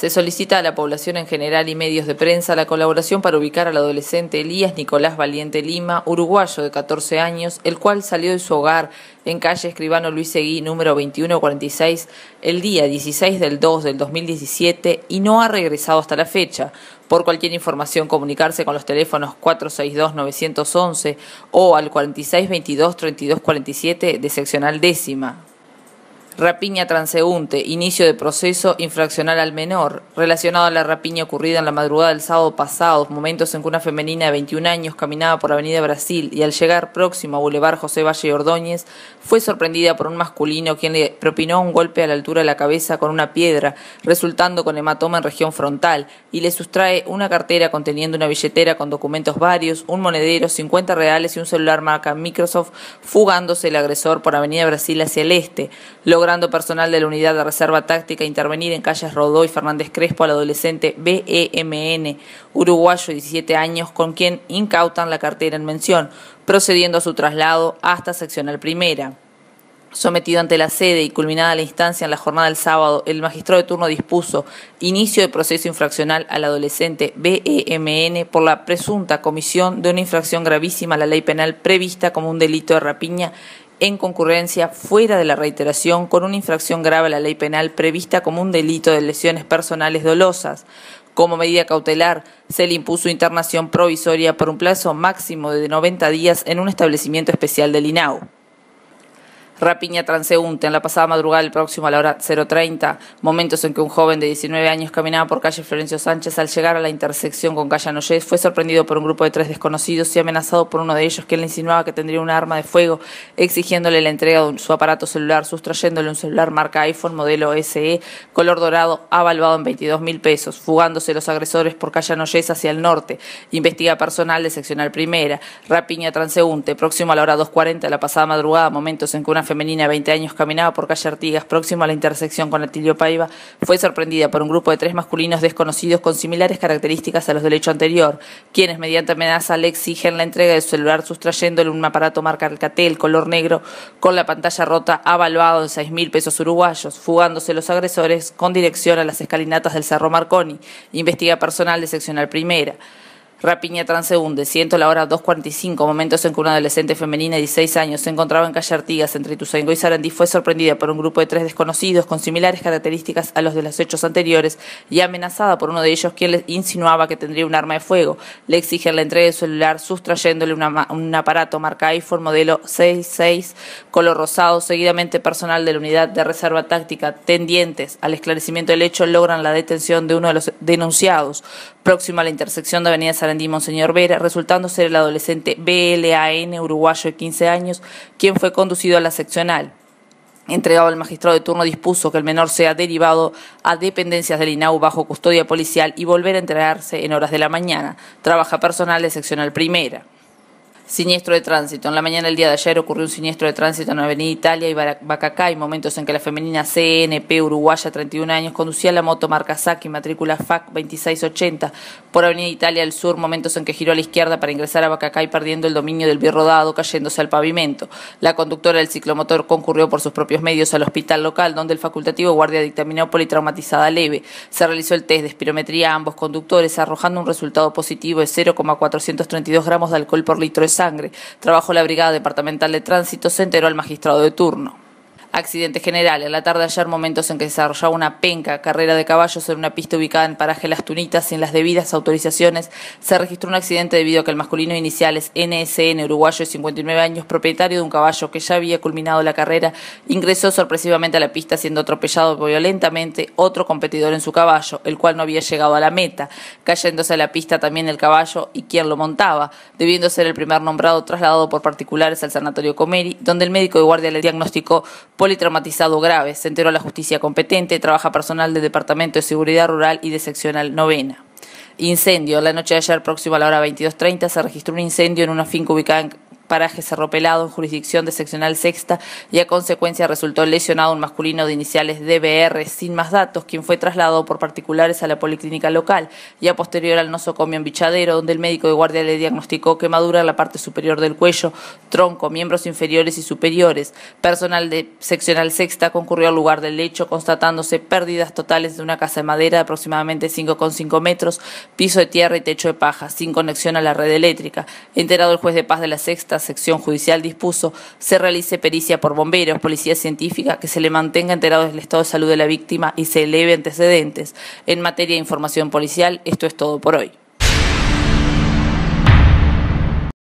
Se solicita a la población en general y medios de prensa la colaboración para ubicar al adolescente Elías Nicolás Valiente Lima, uruguayo de 14 años, el cual salió de su hogar en calle Escribano Luis Seguí, número 2146, el día 16 del 2 del 2017 y no ha regresado hasta la fecha. Por cualquier información, comunicarse con los teléfonos 462-911 o al 4622-3247 de seccional décima rapiña transeúnte, inicio de proceso infraccional al menor, relacionado a la rapiña ocurrida en la madrugada del sábado pasado, momentos en que una femenina de 21 años caminaba por Avenida Brasil y al llegar próximo a Boulevard José Valle Ordóñez, fue sorprendida por un masculino quien le propinó un golpe a la altura de la cabeza con una piedra, resultando con hematoma en región frontal, y le sustrae una cartera conteniendo una billetera con documentos varios, un monedero, 50 reales y un celular marca Microsoft, fugándose el agresor por Avenida Brasil hacia el este, personal de la Unidad de Reserva Táctica intervenir en calles Rodó y Fernández Crespo al adolescente BEMN, uruguayo de 17 años, con quien incautan la cartera en mención, procediendo a su traslado hasta seccional primera. Sometido ante la sede y culminada la instancia en la jornada del sábado, el magistrado de turno dispuso inicio de proceso infraccional al adolescente BEMN por la presunta comisión de una infracción gravísima a la ley penal prevista como un delito de rapiña en concurrencia fuera de la reiteración con una infracción grave a la ley penal prevista como un delito de lesiones personales dolosas. Como medida cautelar, se le impuso internación provisoria por un plazo máximo de 90 días en un establecimiento especial del INAU rapiña transeúnte en la pasada madrugada el próximo a la hora 0.30, momentos en que un joven de 19 años caminaba por calle Florencio Sánchez al llegar a la intersección con calle Anoyés, fue sorprendido por un grupo de tres desconocidos y amenazado por uno de ellos que le insinuaba que tendría un arma de fuego, exigiéndole la entrega de su aparato celular, sustrayéndole un celular marca iPhone modelo SE, color dorado, avalvado en 22 mil pesos, fugándose los agresores por calle Anoyés hacia el norte, investiga personal de seccional primera, rapiña transeúnte, próximo a la hora 2.40 de la pasada madrugada, momentos en que una femenina de 20 años caminaba por calle Artigas, próximo a la intersección con Atilio Paiva, fue sorprendida por un grupo de tres masculinos desconocidos con similares características a los del hecho anterior, quienes mediante amenaza le exigen la entrega de su celular sustrayéndole un aparato marca Alcatel color negro con la pantalla rota avaluado en 6 mil pesos uruguayos, fugándose los agresores con dirección a las escalinatas del Cerro Marconi, investiga personal de seccional primera. Rapiña transeúnde, siento la hora 2.45, momentos en que una adolescente femenina de 16 años se encontraba en calle Artigas entre Ituzaingó y Sarandí, fue sorprendida por un grupo de tres desconocidos con similares características a los de los hechos anteriores y amenazada por uno de ellos quien le insinuaba que tendría un arma de fuego. Le exigen la entrega su celular sustrayéndole un aparato marca iPhone modelo 66 color rosado, seguidamente personal de la unidad de reserva táctica tendientes al esclarecimiento del hecho logran la detención de uno de los denunciados próximo a la intersección de Avenida Sarandí Monseñor Vera, resultando ser el adolescente BLAN uruguayo de 15 años, quien fue conducido a la seccional. Entregado al magistrado de turno dispuso que el menor sea derivado a dependencias del INAU bajo custodia policial y volver a entregarse en horas de la mañana. Trabaja personal de seccional primera. Siniestro de tránsito. En la mañana del día de ayer ocurrió un siniestro de tránsito en Avenida Italia y Bacacay, momentos en que la femenina CNP uruguaya, 31 años, conducía la moto marca Saki, matrícula FAC 2680, por Avenida Italia al sur, momentos en que giró a la izquierda para ingresar a Bacacay perdiendo el dominio del bi rodado, cayéndose al pavimento. La conductora del ciclomotor concurrió por sus propios medios al hospital local, donde el facultativo guardia dictaminó politraumatizada leve. Se realizó el test de espirometría a ambos conductores, arrojando un resultado positivo de 0,432 gramos de alcohol por litro de sangre. Trabajó la Brigada Departamental de Tránsito, se enteró al magistrado de turno. Accidente general. En la tarde de ayer, momentos en que se desarrollaba una penca carrera de caballos en una pista ubicada en paraje Las Tunitas. Sin las debidas autorizaciones, se registró un accidente debido a que el masculino inicial es NSN, uruguayo de 59 años, propietario de un caballo que ya había culminado la carrera, ingresó sorpresivamente a la pista siendo atropellado violentamente otro competidor en su caballo, el cual no había llegado a la meta, cayéndose a la pista también el caballo y quien lo montaba, debiendo ser el primer nombrado trasladado por particulares al sanatorio Comeri, donde el médico de guardia le diagnosticó politraumatizado grave. Se enteró la justicia competente, trabaja personal del Departamento de Seguridad Rural y de Seccional Novena. Incendio. La noche de ayer, próximo a la hora 22.30, se registró un incendio en una finca ubicada en paraje Cerro en jurisdicción de seccional sexta y a consecuencia resultó lesionado un masculino de iniciales DBR sin más datos, quien fue trasladado por particulares a la policlínica local y a posterior al nosocomio en Bichadero, donde el médico de guardia le diagnosticó quemadura en la parte superior del cuello, tronco, miembros inferiores y superiores. Personal de seccional sexta concurrió al lugar del hecho constatándose pérdidas totales de una casa de madera de aproximadamente 5,5 metros, piso de tierra y techo de paja, sin conexión a la red eléctrica. Enterado el juez de paz de la sexta, sección judicial dispuso se realice pericia por bomberos, policía científica, que se le mantenga enterado del estado de salud de la víctima y se eleve antecedentes. En materia de información policial, esto es todo por hoy.